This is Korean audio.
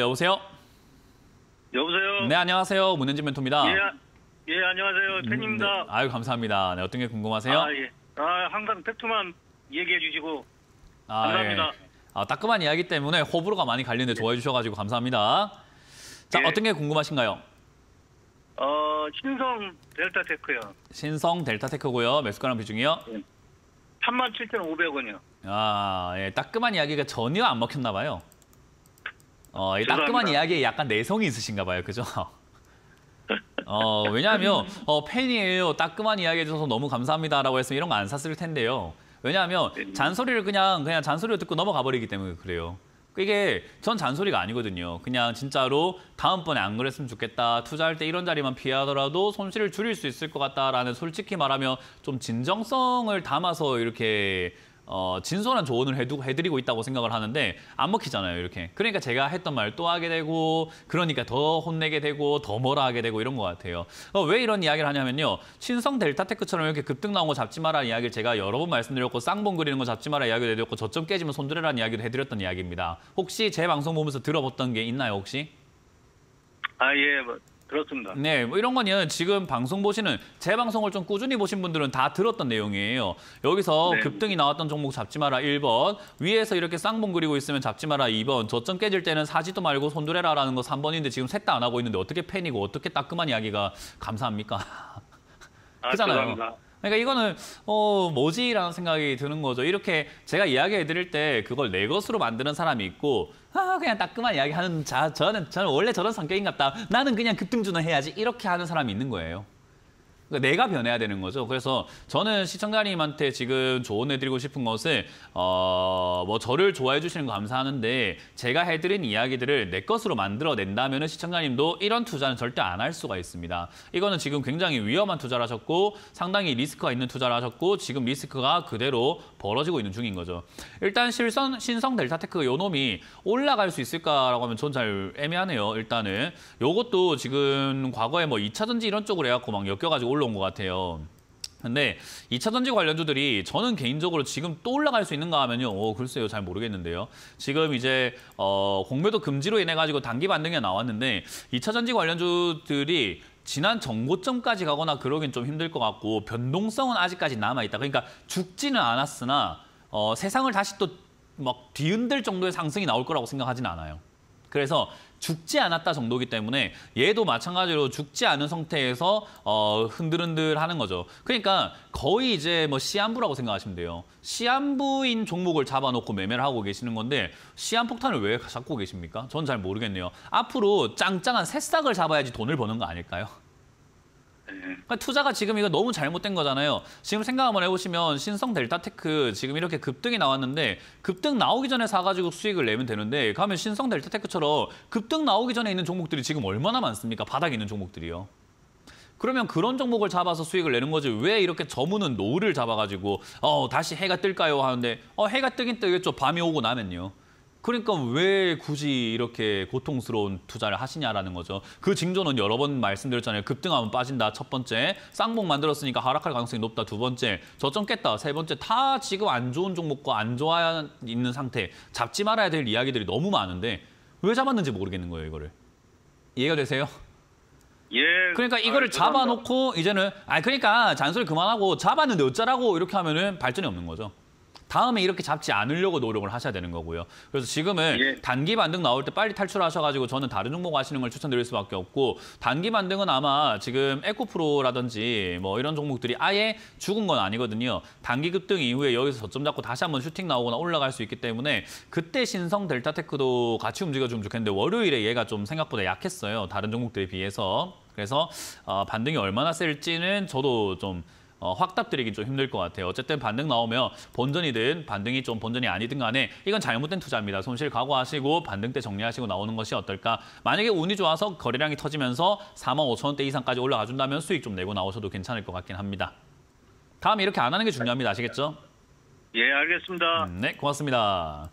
여보세요? 여보세요? 네, 안녕하세요. 문현진 멘토입니다. 예, 예 안녕하세요. 음, 팬입니다. 네, 아유, 감사합니다. 네, 어떤 게 궁금하세요? 아, 예. 아, 항상 팩트만 얘기해 주시고 아, 감사합니다. 예. 아, 따끔한 이야기 때문에 호불호가 많이 갈리는데 좋아해 예. 주셔가지고 감사합니다. 자, 예. 어떤 게 궁금하신가요? 어, 신성 델타테크요. 신성 델타테크고요. 매수가랑 비중이요? 37,500원이요. 예. 아, 예, 따끔한 이야기가 전혀 안 먹혔나 봐요. 어, 이 따끔한 이야기에 약간 내성이 있으신가 봐요. 그죠? 어, 왜냐하면 어, 팬이에요. 따끔한 이야기 해주셔서 너무 감사합니다라고 했으면 이런 거 안 샀을 텐데요. 왜냐하면 네. 잔소리를 그냥 그냥 잔소리를 듣고 넘어가 버리기 때문에 그래요. 이게 전 잔소리가 아니거든요. 그냥 진짜로 다음번에 안 그랬으면 좋겠다. 투자할 때 이런 자리만 피하더라도 손실을 줄일 수 있을 것 같다라는 솔직히 말하면 좀 진정성을 담아서 이렇게 어, 진솔한 조언을 해두, 해드리고 있다고 생각을 하는데 안 먹히잖아요, 이렇게. 그러니까 제가 했던 말 또 하게 되고 그러니까 더 혼내게 되고 더 뭐라 하게 되고 이런 것 같아요. 어, 왜 이런 이야기를 하냐면요. 신성 델타테크처럼 이렇게 급등 나온 거 잡지 마라 이야기를 제가 여러 번 말씀드렸고 쌍봉 그리는 거 잡지 마라 이야기를 해드렸고 저점 깨지면 손들해라는이야기를 해드렸던 이야기입니다. 혹시 제 방송 보면서 들어봤던 게 있나요, 혹시? 아, 예. 그렇습니다. 네, 뭐 이런 거는 지금 방송 보시는 재 방송을 좀 꾸준히 보신 분들은 다 들었던 내용이에요. 여기서 네. 급등이 나왔던 종목 잡지 마라 1번, 위에서 이렇게 쌍봉 그리고 있으면 잡지 마라 2번, 저점 깨질 때는 사지도 말고 손절해라라는 거 3번인데 지금 셋 다 안 하고 있는데 어떻게 팬이고 어떻게 따끔한 이야기가 감사합니까? 아, 그잖아요. 죄송합니다. 그러니까 이거는 어 뭐지라는 생각이 드는 거죠. 이렇게 제가 이야기해 드릴 때 그걸 내 것으로 만드는 사람이 있고 아 그냥 따끔한 이야기 하는 자 저는 저는 원래 저런 성격인갑다. 나는 그냥 급등주는 해야지 이렇게 하는 사람이 있는 거예요. 그러니까 내가 변해야 되는 거죠. 그래서 저는 시청자님한테 지금 조언해드리고 싶은 것은 어, 뭐 저를 좋아해 주시는 거 감사하는데 제가 해드린 이야기들을 내 것으로 만들어낸다면 시청자님도 이런 투자는 절대 안 할 수가 있습니다. 이거는 지금 굉장히 위험한 투자를 하셨고 상당히 리스크가 있는 투자를 하셨고 지금 리스크가 그대로 벌어지고 있는 중인 거죠. 일단 실선, 신성 델타테크 요 놈이 올라갈 수 있을까라고 하면 전 잘 애매하네요. 일단은 요것도 지금 과거에 뭐 2차전지 이런 쪽으로 해갖고 막 엮여가지고 올라온 것 같아요. 근데 2차 전지 관련주들이 저는 개인적으로 지금 또 올라갈 수 있는가 하면요. 오, 어, 글쎄요. 잘 모르겠는데요. 지금 이제 어, 공매도 금지로 인해 가지고 단기 반등이 나왔는데 2차 전지 관련주들이 지난 정고점까지 가거나 그러긴 좀 힘들 것 같고 변동성은 아직까지 남아 있다. 그러니까 죽지는 않았으나 어, 세상을 다시 또 막 뒤흔들 정도의 상승이 나올 거라고 생각하진 않아요. 그래서 죽지 않았다 정도기 때문에 얘도 마찬가지로 죽지 않은 상태에서 어, 흔들흔들 하는 거죠. 그러니까 거의 이제 뭐 시한부라고 생각하시면 돼요. 시한부인 종목을 잡아놓고 매매를 하고 계시는 건데 시한폭탄을 왜 잡고 계십니까? 전 잘 모르겠네요. 앞으로 짱짱한 새싹을 잡아야지 돈을 버는 거 아닐까요? 그러니까 투자가 지금 이거 너무 잘못된 거잖아요. 지금 생각 한번 해보시면 신성 델타테크 지금 이렇게 급등이 나왔는데 급등 나오기 전에 사가지고 수익을 내면 되는데 가면 신성 델타테크처럼 급등 나오기 전에 있는 종목들이 지금 얼마나 많습니까? 바닥에 있는 종목들이요. 그러면 그런 종목을 잡아서 수익을 내는 거지 왜 이렇게 저무는 노을을 잡아가지고 어 다시 해가 뜰까요 하는데 어 해가 뜨긴 뜨겠죠 밤이 오고 나면요. 그러니까 왜 굳이 이렇게 고통스러운 투자를 하시냐라는 거죠. 그 징조는 여러 번 말씀드렸잖아요. 급등하면 빠진다. 첫 번째, 쌍봉 만들었으니까 하락할 가능성이 높다. 두 번째, 저점 깼다. 세 번째, 다 지금 안 좋은 종목과 안 좋아 있는 상태. 잡지 말아야 될 이야기들이 너무 많은데 왜 잡았는지 모르겠는 거예요, 이거를. 이해가 되세요? 예. 그러니까 이거를 아, 잡아놓고 이제는 아 그러니까 잔소리 그만하고 잡았는데 어쩌라고 이렇게 하면은 발전이 없는 거죠. 다음에 이렇게 잡지 않으려고 노력을 하셔야 되는 거고요. 그래서 지금은 예. 단기 반등 나올 때 빨리 탈출하셔가지고 저는 다른 종목 하시는 걸 추천드릴 수밖에 없고 단기 반등은 아마 지금 에코프로라든지 뭐 이런 종목들이 아예 죽은 건 아니거든요. 단기 급등 이후에 여기서 저점 잡고 다시 한번 슈팅 나오거나 올라갈 수 있기 때문에 그때 신성 델타테크도 같이 움직여주면 좋겠는데 월요일에 얘가 좀 생각보다 약했어요. 다른 종목들에 비해서. 그래서 어, 반등이 얼마나 셀지는 저도 좀 어, 확답드리기좀 힘들 것 같아요. 어쨌든 반등 나오면 본전이든 반등이 좀 본전이 아니든 간에 이건 잘못된 투자입니다. 손실 각오하시고 반등 때 정리하시고 나오는 것이 어떨까. 만약에 운이 좋아서 거래량이 터지면서 4만 5천 원대 이상까지 올라가 준다면 수익 좀 내고 나오셔도 괜찮을 것 같긴 합니다. 다음에 이렇게 안 하는 게 중요합니다. 아시겠죠? 예, 알겠습니다. 음, 네, 고맙습니다.